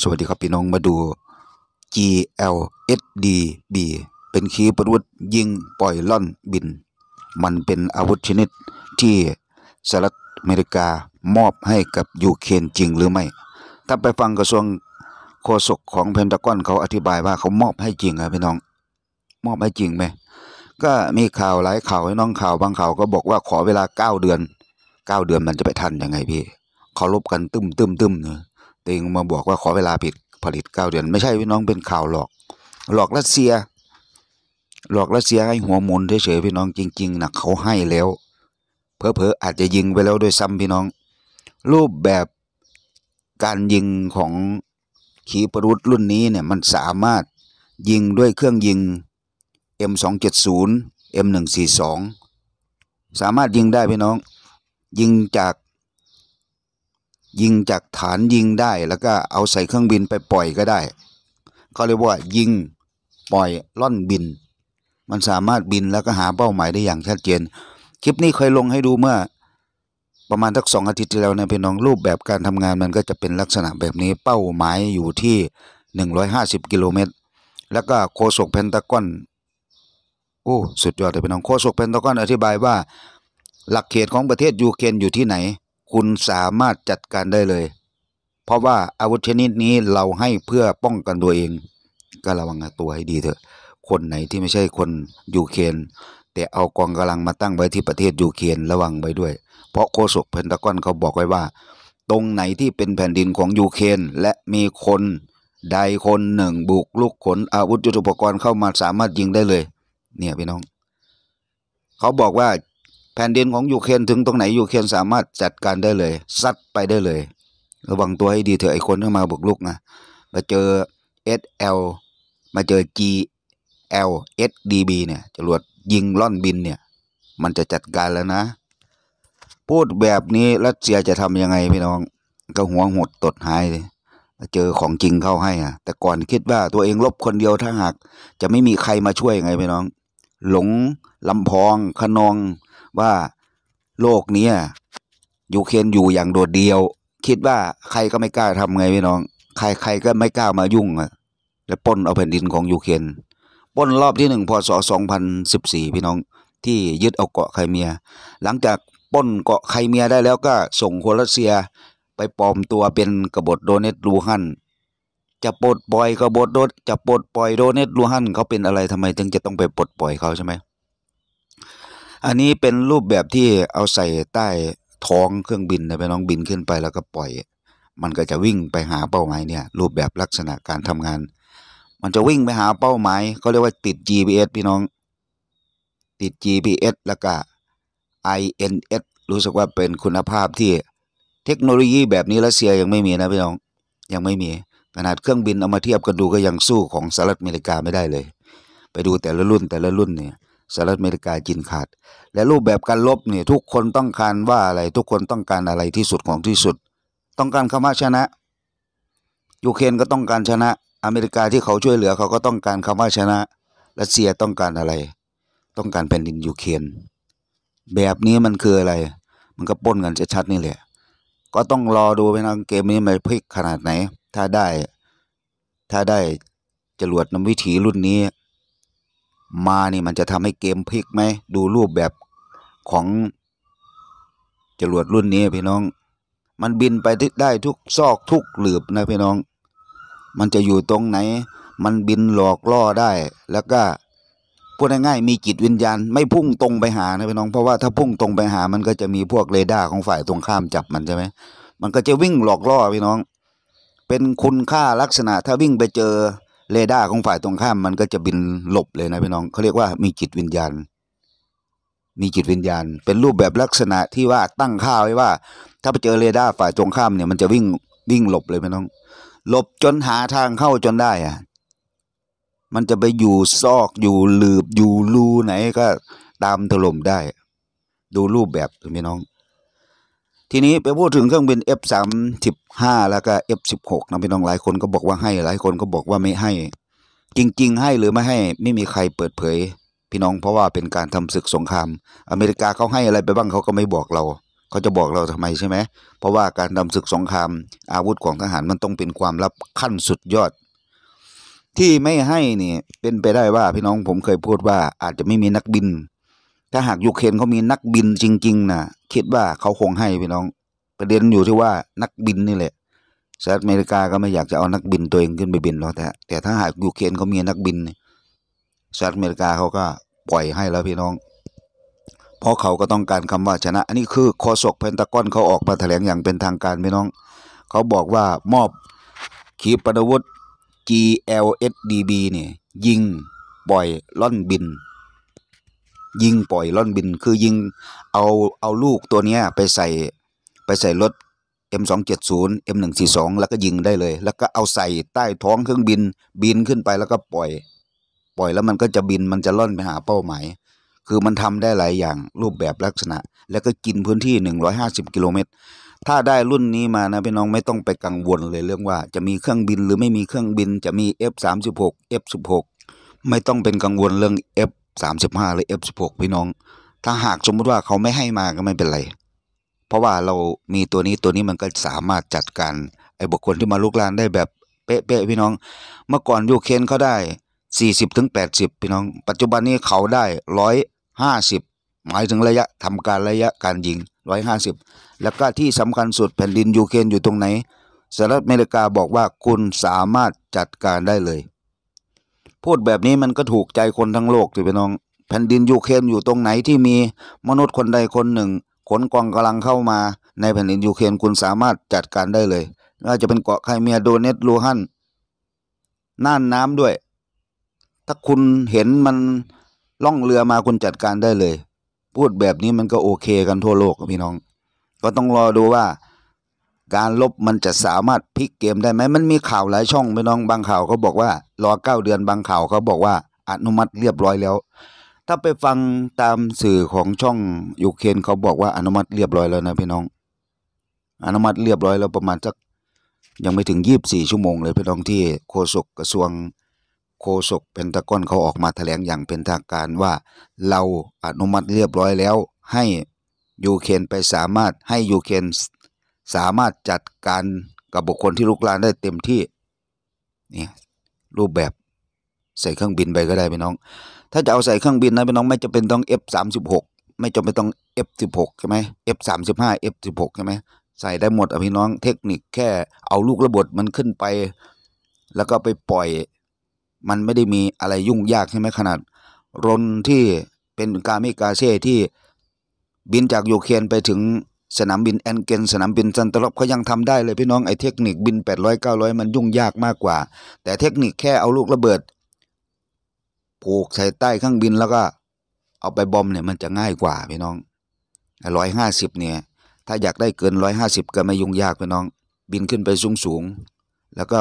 สวัสดีครับพี่น้องมาดู GLSDB เป็นคีป์ปวุธยิงปล่อยล่อนบิน มันเป็นอาวุธชนิดที่สหรัฐอเมริกามอบให้กับยูเครนจริงหรือไม่ ถ้าไปฟังกระทรวงโฆษกของเพนตากอนเขาอธิบายว่าเขามอบให้จริงครับพี่น้อง มอบให้จริงไหม ก็มีข่าวหลายข่าวให้น้องข่าวบางข่าวก็บอกว่าขอเวลา 9 เดือน 9 เดือนมันจะไปทันยังไงพี่เขาลบกันตึมตึมตึมเนอะตองมาบอกว่าขอเวลาผิดผลิตเก้าเดือนไม่ใช่พี่น้องเป็นข่าวหลอก หลอกรัสเซีย หลอกรัสเซียให้หัวหมุนเฉยๆพี่น้องจริง ๆนะเขาให้แล้วเพอเพออาจจะยิงไปแล้วด้วยซ้ำพี่น้อง รูปแบบการยิงของขีปรุษรุ่นนี้เนี่ยมันสามารถยิงด้วยเครื่องยิง M270 M142 สามารถยิงได้พี่น้องยิงจากยิงจากฐานยิงได้แล้วก็เอาใส่เครื่องบินไปปล่อยก็ได้เขาเรียกว่า ยิงปล่อยล่อนบิน มันสามารถบินแล้วก็หาเป้าหมายได้อย่างชัดเจนคลิปนี้เคยลงให้ดูเมื่อ ประมาณทักสองอาทิตย์ที่แล้วนะพี่น้องรูปแบบการทำงานมันก็จะเป็นลักษณะแบบนี้เป้าหมายอยู่ที่หหนึ่งร้้อยาสิบกิโลเมตรแล้วก็โคศกเพนตากอนโอ้สุดยอดเลยพี่น้องโคศกเพนตากอนอธิบายว่า หลักเขตของประเทศยูเครนอยู่ที่ไหนคุณสามารถจัดการได้เลย เพราะว่าอาวุธชนิดนี้เราให้เพื่อป้องกันตัวเอง ก็ระวังตัวให้ดีเถอะ คนไหนที่ไม่ใช่คนยูเครนแต่เอากองกำลังมาตั้งไว้ที่ประเทศยูเครนระวังไว้ด้วย เพราะโฆษกเพนตากอนเขาบอกไว้ว่า ตรงไหนที่เป็นแผ่นดินของยูเครนและมีคนใดคนหนึ่งบุกลุกขนอาวุธยุทโธปกรณ์เข้ามาสามารถยิงได้เลย เนี่ยพี่น้อง เขาบอกว่าแผ่นดินของยูเครนถึงตรงไหน ยูเครนสามารถจัดการได้เลย ซัดไปได้เลย ระวังตัวให้ดีเถอะไอ้คนที่มาบุกลุกนะมาเจอ SL มาเจอ GL SDB เนี่ยจรวดยิงล่อนบินเนี่ย มันจะจัดการแล้วนะ พูดแบบนี้รัสเซียจะทำยังไงพี่น้อง ก็หัวหดตดหายเลยเจอของจริงเข้าให้อ่ะ แต่ก่อนคิดว่าตัวเองลบคนเดียวถ้าหากจะไม่มีใครมาช่วยไงพี่น้อง หลงลำพอง ขนองว่าโลกนี้ยูเครนอยู่อย่างโดดเดี่ยว คิดว่าใครก็ไม่กล้าทำไงพี่น้องใครใครก็ไม่กล้ามายุ่งอ่ะและป้นเอาแผ่นดินของยูเครนป้นรอบที่หนึ่งพศสองพันสิบสี่พี่น้องที่ยึดเอาเกาะไครเมีย หลังจากป้นเกาะไครเมียได้แล้วก็ส่งคนรัสเซียไปปลอมตัวเป็นกบฏโดเนตลูฮันจะปลดปล่อยกบฏโดจะปลดปล่อยโดเนตลูฮันเขาเป็นอะไรทำไมถึงจะต้องไปปลดปล่อยเขาใช่ไหมอันนี้เป็นรูปแบบที่เอาใส่ใต้ท้องเครื่องบินนะไปน้องบินขึ้นไปแล้วก็ปล่อย มันก็จะวิ่งไปหาเป้าหมายเนี่ยรูปแบบลักษณะการทำงาน มันจะวิ่งไปหาเป้าหมายเขาเรียกว่าติด GPS พี่น้อง ติด GPS แล้วก็ INS รู้สึกว่าเป็นคุณภาพที่เทคโนโลยีแบบนี้รัสเซียยังไม่มีนะพี่น้องยังไม่มีขนาดเครื่องบินเอามาเทียบกันดูก็ยังสู้ของสหรัฐอเมริกาไม่ได้เลย ไปดูแต่ละรุ่นแต่ละรุ่นเนี่ยสหรัฐอเมริกาจินขาด และรูปแบบการลบนี่ทุกคนต้องการว่าอะไร ทุกคนต้องการอะไรที่สุดของที่สุด ต้องการคำว่าชนะยูเครนก็ต้องการชนะอเมริกาที่เขาช่วยเหลือเขาก็ต้องการคำว่าชนะรัสเซียต้องการอะไร ต้องการแผ่นดินยูเครนแบบนี้มันคืออะไร มันก็ป้นกันชัดๆนี่แหละ ก็ต้องรอดูไปนะเกมนี้มันพลิกขนาดไหน ถ้าได้ ถ้าได้จรวดนำวิถีรุ่นนี้มานี่มันจะทำให้เกมพลิกไหมดูรูปแบบของ จรวดรุ่นนี้พี่น้อง มันบินไปได้ทุกซอกทุกหลืบนะพี่น้อง มันจะอยู่ตรงไหน มันบินหลอกล่อได้ แล้วก็พูดง่ายๆมีจิตวิญญาณไม่พุ่งตรงไปหานะพี่น้องเพราะว่าถ้าพุ่งตรงไปหามันก็จะมีพวกเรดาร์ของฝ่ายตรงข้ามจับมันใช่ไหมมันก็จะวิ่งหลอกล่อพี่น้อง เป็นคุณค่าลักษณะ ถ้าวิ่งไปเจอเรดาร์ของฝ่ายตรงข้าม มันก็จะบินหลบเลยนะพี่น้องเขาเรียกว่ามีจิตวิญญาณมีจิตวิญญาณ เป็นรูปแบบลักษณะที่ว่าตั้งค่าไว้ว่า ถ้าไปเจอเรดาร์ฝ่ายตรงข้ามเนี่ยมันจะวิ่งวิ่งหลบเลยพี่น้อง หลบจนหาทางเข้าจนได้อ่ะมันจะไปอยู่ซอกอยู่หลืบอยู่รูไหนก็ตามถล่มได้ ดูรูปแบบพี่น้องทีนี้ไปพูดถึงเครื่องบิน F35 แล้วก็ F16 นะพี่น้องหลายคนก็บอกว่าให้หลายคนก็บอกว่าไม่ให้ จริงๆ ให้หรือไม่ให้ไม่มีใครเปิดเผย พี่น้องเพราะว่าเป็นการทำศึกสงครามอเมริกาเขาให้อะไรไปบ้างเขาก็ไม่บอกเราเขาจะบอกเราทำไมใช่ไหมเพราะว่าการทำศึกสงครามอาวุธของทหารมันต้องเป็นความลับขั้นสุดยอด ที่ไม่ให้นี่เป็นไปได้ว่าพี่น้องผมเคยพูดว่าอาจจะไม่มีนักบินถ้าหากยูเครนเขามีนักบินจริงๆนะคิดว่าเขาคงให้พี่น้อง ประเด็นอยู่ที่ว่านักบินนี่แหละ สหรัฐอเมริกาก็ไม่อยากจะเอานักบินตัวเองขึ้นไปบินหรอกแต่ แต่ถ้าหากยูเครนเขามีนักบิน สหรัฐอเมริกาเขาก็ปล่อยให้แล้วพี่น้องเพราะเขาก็ต้องการคำว่าชนะ อันนี้คือโอศกเพนตากอนเขาออกมาแถลงอย่างเป็นทางการพี่น้อง เขาบอกว่ามอบขีปนาวุธ GLSDB เนี่ยยิงปล่อยล่อนบินยิงปล่อยล่อนบินคือยิงเอาเอาลูกตัวเนี้ยไปใส่ไปใส่รถ M270 M142 แล้วก็ยิงได้เลย แล้วก็เอาใส่ใต้ท้องเครื่องบิน บินขึ้นไปแล้วก็ปล่อย ปล่อยแล้วมันก็จะบินมันจะล่อนไปหาเป้าหมายคือมันทำได้หลายอย่างรูปแบบลักษณะ แล้วก็กินพื้นที่ 150กิโลเมตรถ้าได้รุ่นนี้มานะพี่น้องไม่ต้องไปกังวลเลยเรื่องว่าจะมีเครื่องบินหรือไม่มีเครื่องบินจะมี F36 F16 ไม่ต้องเป็นกังวลเรื่อง F สสามิบห้าหรือ F16 พี่น้อง ถ้าหากสมมติว่าเขาไม่ให้มาก็ไม่เป็นไร เพราะว่าเรามีตัวนี้ตัวนี้มันก็สามารถจัดการไอ้บุคคลที่มาลุกลานได้แบบเป๊ะๆพี่น้อง เมื่อก่อนยูเคนเขาได้สสี่ิบถึงแปดสิบพี่น้อง ปัจจุบันนี้เขาได้ร้อยห้าสิบหมายถึงระยะทำการระยะการยิงร้้อยหาสิบแล้วก็ที่สำคัญสุด แผ่นดินยูเคนอยู่ตรงไหนสหรัฐอเมริกาบอกว่าคุณสามารถจัดการได้เลยพูดแบบนี้มันก็ถูกใจคนทั้งโลกสิพี่น้อง แผ่นดินยูเครนอยู่ตรงไหนที่มีมนุษย์คนใดคนหนึ่ง ขนกองกำลังเข้ามา ในแผ่นดินยูเครนคุณสามารถจัดการได้เลยว่าจะเป็นเกาะไครเมียโดเนตลูฮันน่านน้ำด้วย ถ้าคุณเห็นมันล่องเรือมาคุณจัดการได้เลย พูดแบบนี้มันก็โอเคกันทั่วโลกพี่น้อง ก็ต้องรอดูว่าการลบมันจะสามารถพลิกเกมได้ไหมมันมีข่าวหลายช่องไปน้องบางข่าวเขาบอกว่ารอเก้าเดือนบางข่าวเขาบอกว่าอนุมัติเรียบร้อยแล้ว ถ้าไปฟังตามสื่อของช่องยูเครนเขาบอกว่าอนุมัติเรียบร้อยแล้วนะพี่น้อง อนุมัติเรียบร้อยแล้วประมาณสักยังไม่ถึงยีบสี่ชั่วโมงเลยพี่น้องที่โฆษกกระทรวงโฆษกเป็นตะก้อนเขาออกมาแถลงอย่างเป็นทางการว่าเราอนุมัติเรียบร้อยแล้ว ให้ยูเครนไปสามารถให้ยูเครนสามารถจัดการกับบุคคลที่ลุกลานได้เต็มที่นี่รูปแบบใส่เครื่องบินไปก็ได้พี่น้อง ถ้าจะเอาใส่เครื่องบินนะพี่น้อง ไม่จำเป็นต้อง F36 ไม่จำเป็นต้อง F16 ใช่ไหม F35 F16 ใช่ไหมใส่ได้หมดอ่ะพี่น้อง เทคนิคแค่เอาลูกระเบิดมันขึ้นไป แล้วก็ไปปล่อยมันไม่ได้มีอะไรยุ่งยากใช่ไหมขนาดรนที่เป็นกาเมกาเซ่ที่บินจากยูเครนไปถึงสนามบินแอนเกนสนามบินซันตลบเขายังทำได้เลยพี่น้องไอ้เทคนิคบิน800 9้0มันยุ่งยากมากกว่า แต่เทคนิคแค่เอาลูกระเบิด ผูกใส่ใต้ข้างบินแล้วก็ เอาไปบอมเนี่ยมันจะง่ายกว่าพี่น้องร้อยห้าสิบเนี่ยถ้าอยากได้เกินร้อยห้าสิบก็ไม่ยุ่งยากพี่น้อง บินขึ้นไปสูงสูงแล้วก็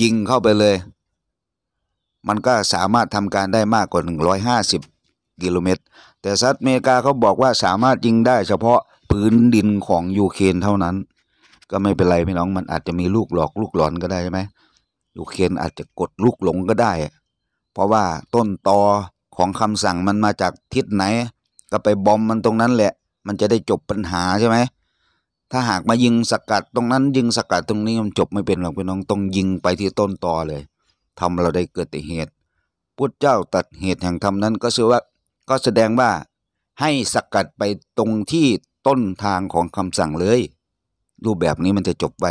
ยิงเข้าไปเลย มันก็สามารถทำการได้มากกว่าหนึ่งร้อยห้าสิบกิโลเมตร แต่สหรัฐอเมริกาเขาบอกว่าสามารถยิงได้ เฉพาะพื้นดินของยูเครนเท่านั้น ก็ไม่เป็นไรพี่น้องมันอาจจะมีลูกหลอกลูกหลอนก็ได้ใช่ไหมยูเครนอาจจะกดลูกหลงก็ได้ เพราะว่าต้นตอของคำสั่งมันมาจากทิศไหน ก็ไปบอมมันตรงนั้นแหละ มันจะได้จบปัญหาใช่ไหมถ้าหากมายิงสกัดตรงนั้นยิงสกัดตรงนี้มันจบไม่เป็นหรอกพี่น้องต้องยิงไปที่ต้นตอเลยทำเราได้เกิดเหตุพุทธเจ้าตัดเหตุแห่งธรรมนั้นก็คือว่าก็แสดงว่าให้สกัดไปตรงที่ต้นทางของคำสั่งเลย รูปแบบนี้มันจะจบไป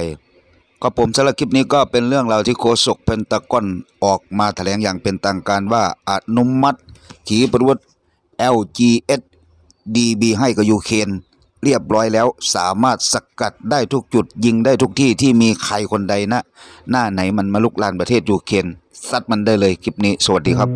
ก็ผมสารคลิปนี้ก็เป็นเรื่องราวที่โคศกเพนตะก้อนออกมาแถลงอย่างเป็นทางการว่า อนุมัติขีปนาวุธ LGS DB ให้กับยูเครนเรียบร้อยแล้วสามารถสกัดได้ทุกจุดยิงได้ทุกที่ที่มีใครคนใดนะ หน้าไหนมันมาลุกลานประเทศยูเครนซัดมันได้เลยคลิปนี้สวัสดีครับ